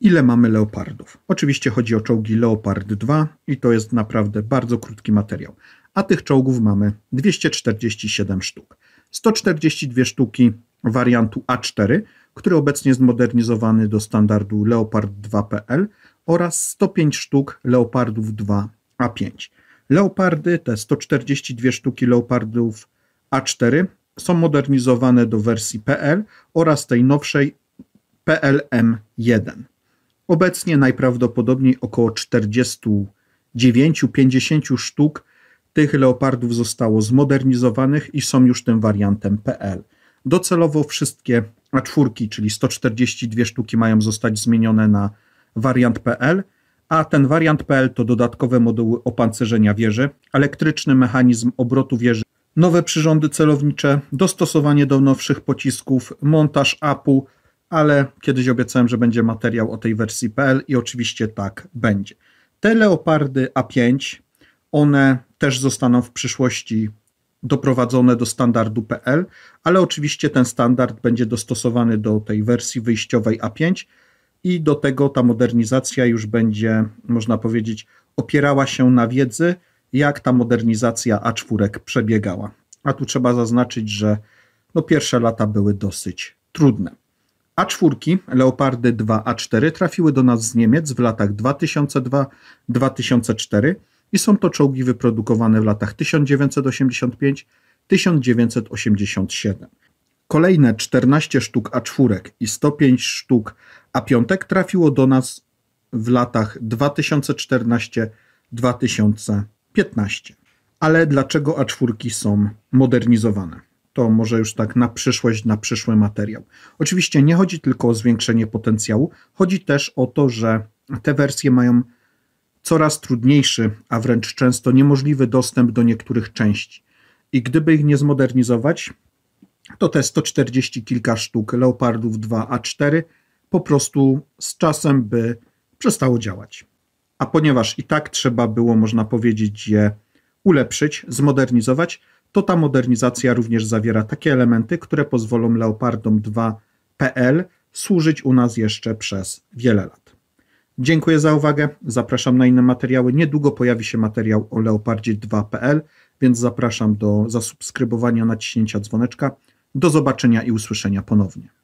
ile mamy leopardów. Oczywiście chodzi o czołgi Leopard 2 i to jest naprawdę bardzo krótki materiał. A tych czołgów mamy 247 sztuk. 142 sztuki wariantu A4, który obecnie jest modernizowany do standardu Leopard 2.pl oraz 105 sztuk Leopardów 2 A5. Leopardy, te 142 sztuki Leopardów A4 są modernizowane do wersji PL oraz tej nowszej PLM1. Obecnie najprawdopodobniej około 49-50 sztuk tych leopardów zostało zmodernizowanych i są już tym wariantem PL. Docelowo wszystkie A4, czyli 142 sztuki, mają zostać zmienione na wariant PL, a ten wariant PL to dodatkowe moduły opancerzenia wieży, elektryczny mechanizm obrotu wieży, nowe przyrządy celownicze, dostosowanie do nowszych pocisków, montaż APU, ale kiedyś obiecałem, że będzie materiał o tej wersji PL i oczywiście tak będzie. Te Leopardy A5, one też zostaną w przyszłości doprowadzone do standardu PL, ale oczywiście ten standard będzie dostosowany do tej wersji wyjściowej A5 i do tego ta modernizacja już będzie, można powiedzieć, opierała się na wiedzy, jak ta modernizacja A4 przebiegała. A tu trzeba zaznaczyć, że no pierwsze lata były dosyć trudne. A4, Leopardy 2A4 trafiły do nas z Niemiec w latach 2002-2004 i są to czołgi wyprodukowane w latach 1985-1987. Kolejne 14 sztuk A4 i 105 sztuk A5 trafiło do nas w latach 2014-2015. Ale dlaczego A4 są modernizowane? to może już tak na przyszłość, na przyszły materiał. Oczywiście nie chodzi tylko o zwiększenie potencjału, chodzi też o to, że te wersje mają coraz trudniejszy, a wręcz często niemożliwy dostęp do niektórych części. I gdyby ich nie zmodernizować, to te 140 kilka sztuk Leopardów 2A4 po prostu z czasem by przestało działać. A ponieważ i tak trzeba było, można powiedzieć, je ulepszyć, zmodernizować, to ta modernizacja również zawiera takie elementy, które pozwolą Leopardom 2.pl służyć u nas jeszcze przez wiele lat. Dziękuję za uwagę, zapraszam na inne materiały. Niedługo pojawi się materiał o Leopardzie 2.pl, więc zapraszam do zasubskrybowania, naciśnięcia dzwoneczka. Do zobaczenia i usłyszenia ponownie.